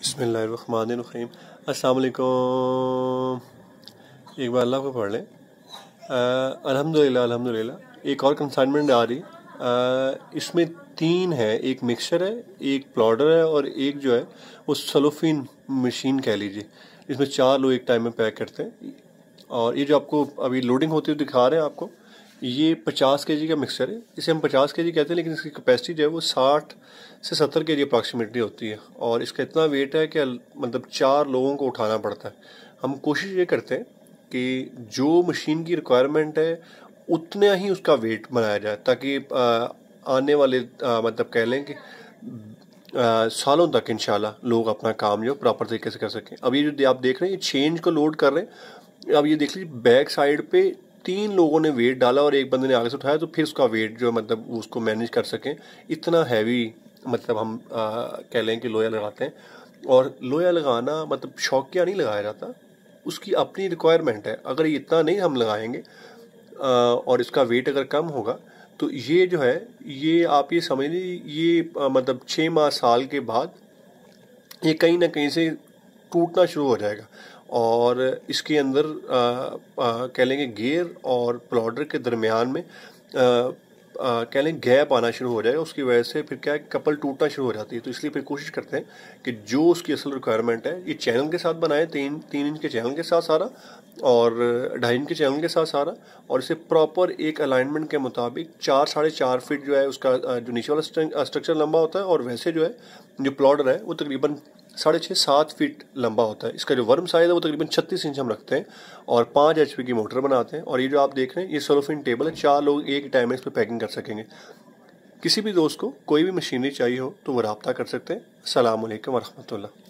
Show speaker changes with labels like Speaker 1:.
Speaker 1: बसमीम असलकुम एक बार अल्लाह को पढ़ लें अलहमदिल्ला अलहमदिल्ला एक और कंसाइनमेंट आ रही इसमें तीन है एक मिक्सर है एक प्लाउडर है और एक जो है वो सलोफिन मशीन कह लीजिए इसमें चार लोग एक टाइम में पैक करते हैं और ये जो आपको अभी लोडिंग होती हुई दिखा रहे हैं आपको ये 50 के का मिक्सचर है इसे हम 50 के कहते हैं लेकिन इसकी कैपेसिटी जो है वो 60 से 70 के जी अप्रॉक्सीमेटली होती है और इसका इतना वेट है कि मतलब चार लोगों को उठाना पड़ता है हम कोशिश ये करते हैं कि जो मशीन की रिक्वायरमेंट है उतना ही उसका वेट बनाया जाए ताकि आने वाले आ, मतलब कह लें कि आ, सालों तक इन लोग अपना काम जो प्रॉपर तरीके से कर सकें अब ये जो आप देख रहे हैं ये चेंज को लोड कर रहे हैं अब ये देख लीजिए बैक साइड पे तीन लोगों ने वेट डाला और एक बंदे ने आगे से उठाया तो फिर उसका वेट जो मतलब उसको मैनेज कर सकें इतना हैवी मतलब हम आ, कह लें कि लोया लगाते हैं और लोया लगाना मतलब शौकिया नहीं लगाया जाता उसकी अपनी रिक्वायरमेंट है अगर ये इतना नहीं हम लगाएंगे आ, और इसका वेट अगर कम होगा तो ये जो है ये आप ये समझ लीजिए ये आ, मतलब छः माह साल के बाद ये कहीं ना कहीं से टूटना शुरू हो जाएगा और इसके अंदर कह लेंगे गेयर और प्लॉडर के दरमियान में कह लें गैप आना शुरू हो जाएगा उसकी वजह से फिर क्या है कपल टूटना शुरू हो जाती है तो इसलिए फिर कोशिश करते हैं कि जो उसकी असल रिक्वायरमेंट है ये चैनल के साथ बनाए तीन तीन इंच के चैनल के साथ सारा और ढाई इंच के चैनल के साथ सारा और इसे प्रॉपर एक अलाइनमेंट के मुताबिक चार साढ़े चार फिट जो है उसका जो नीचे वाला स्ट्रक्चर लंबा होता है और वैसे जो है जो प्लॉडर है वो तकरीबन साढ़े छः सात फीट लंबा होता है इसका जो वर्म साइज़ है वो तकरीबन छत्तीस इंच हम रखते हैं और पाँच एच की मोटर बनाते हैं और ये जो आप देख रहे हैं ये सोलोफिन टेबल है चार लोग एक टाइम में इस पर पैकिंग कर सकेंगे किसी भी दोस्त को कोई भी मशीनरी चाहिए हो तो वो रबता कर सकते हैं अल्लाम वरहमल